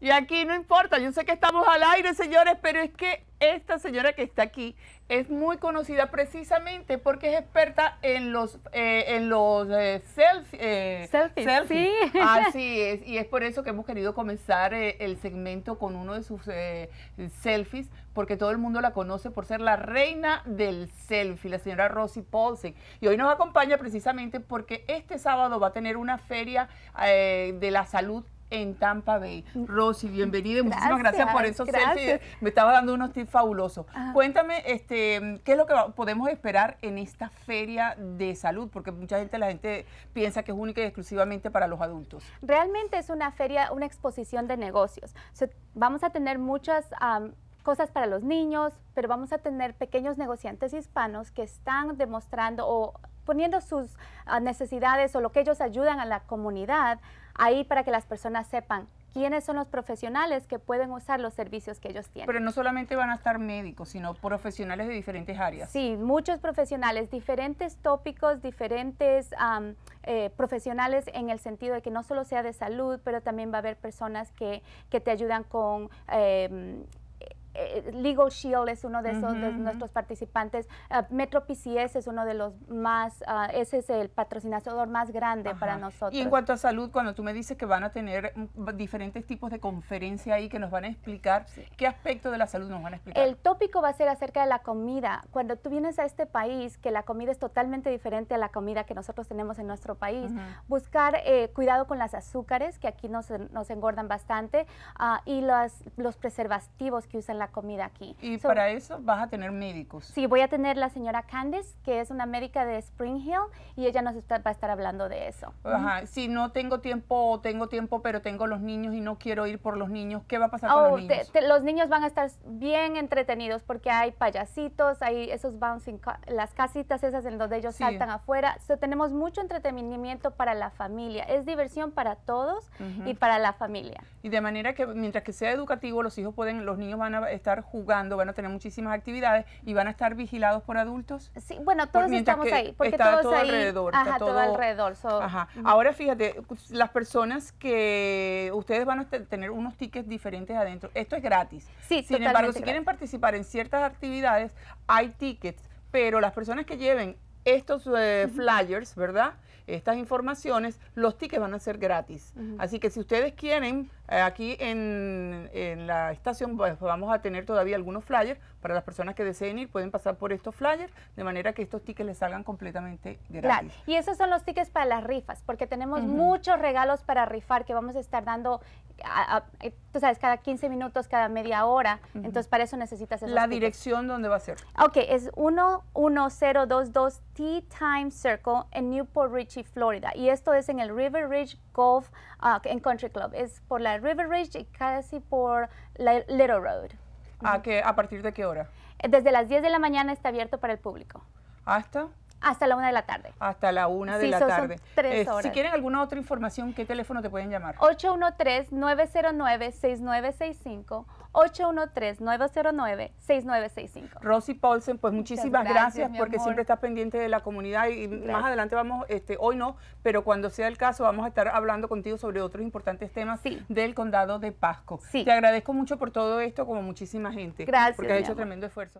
Y aquí no importa, yo sé que estamos al aire, señores, pero es que esta señora que está aquí es muy conocida precisamente porque es experta en los eh, en los eh, eh, selfies. ah Sí. Así es, y es por eso que hemos querido comenzar eh, el segmento con uno de sus selfies, porque todo el mundo la conoce por ser la reina del selfie, la señora Rosy Paulsen. Y hoy nos acompaña precisamente porque este sábado va a tener una feria de la salud en Tampa Bay. Mm. Rosy, bienvenida. Muchísimas gracias, por eso. Me estaba dando unos tips fabulosos. Cuéntame, este, ¿qué es lo que podemos esperar en esta feria de salud? Porque mucha gente, la gente piensa que es única y exclusivamente para los adultos. Realmente es una feria, una exposición de negocios. vamos a tener muchas... cosas para los niños, pero vamos a tener pequeños negociantes hispanos que están demostrando o poniendo sus ah, necesidades o lo que ellos ayudan a la comunidad ahí para que las personas sepan quiénes son los profesionales que pueden usar los servicios que ellos tienen. Pero no solamente van a estar médicos, sino profesionales de diferentes áreas. Sí, muchos profesionales, diferentes tópicos, diferentes eh, profesionales en el sentido de que no solo sea de salud, pero también va a haber personas que, que te ayudan con... Em, eh, Legal Shield es uno de esos nuestros participantes. MetroPCS ah, Metro PCS es uno de los más, ah, ese es el patrocinador más grande para nosotros. Y en cuanto a salud, cuando tú me dices que van a tener mm, diferentes tipos de conferencia ahí que nos van a explicar, ¿qué aspecto de la salud nos van a explicar? El tópico va a ser acerca de la comida. Cuando tú vienes a este país, que la comida es totalmente diferente a la comida que nosotros tenemos en nuestro país, buscar eh, cuidado con las azúcares, que aquí nos, nos engordan bastante, ah, y los los preservativos que usan la comida aquí. ¿Y para eso vas a tener médicos? Sí, voy a tener la señora Candice, que es una médica de Spring Hill, y ella nos va a estar hablando de eso. Ajá, si no tengo tiempo, tengo tiempo, pero tengo los niños y no quiero ir por los niños, ¿qué va a pasar con los oh, niños? los niños van a estar bien entretenidos porque hay payasitos, hay esos bouncing, las casitas esas en donde ellos saltan afuera. tenemos mucho entretenimiento para la familia. Es diversión para todos y para la familia. Y de manera que mientras que sea educativo, los hijos pueden, los niños van a estar jugando, van a tener muchísimas actividades y van a estar vigilados por adultos. Sí, bueno, todos estamos ahí, porque todos ahí, alrededor. todo, alrededor. ajá. Mm. Ahora fíjate, las personas que ustedes van a tener unos tickets diferentes adentro, esto es gratis. Sí, Sin embargo, si quieren participar en ciertas actividades, hay tickets, pero las personas que lleven estos eh, flyers, ¿verdad? Estas informaciones, los tickets van a ser gratis. Así que si ustedes quieren eh, aquí en, la estación pues, vamos a tener todavía algunos flyers para las personas que deseen ir, pueden pasar por estos flyers, de manera que estos tickets les salgan completamente gratis. Y esos son los tickets para las rifas, porque tenemos muchos regalos para rifar que vamos a estar dando, eh, tú sabes, cada 15 minutos, cada media hora. Entonces, para eso necesitas esos La dirección, donde va a ser? Ok, es 11022 Tea Time Circle en Newport Richie, Florida. Y esto es en el River Ridge Golf and ah, Country Club. Es por la River Ridge y casi por Little Road. ¿A, qué, ¿A partir de qué hora? Eh, desde las 10 de la mañana está abierto para el público. ¿Hasta? Ah, hasta la una de la tarde. Hasta la una de la tarde. Son eh, Si quieren alguna otra información, ¿qué teléfono te pueden llamar? 813-909-6965. 813-909-6965. Rosy Paulsen, pues muchísimas gracias, porque siempre estás pendiente de la comunidad y más adelante vamos, este, hoy no, pero cuando sea el caso vamos a estar hablando contigo sobre otros importantes temas del condado de Pasco. Te agradezco mucho por todo esto, como muchísima gente. Gracias. Porque has hecho tremendo esfuerzo.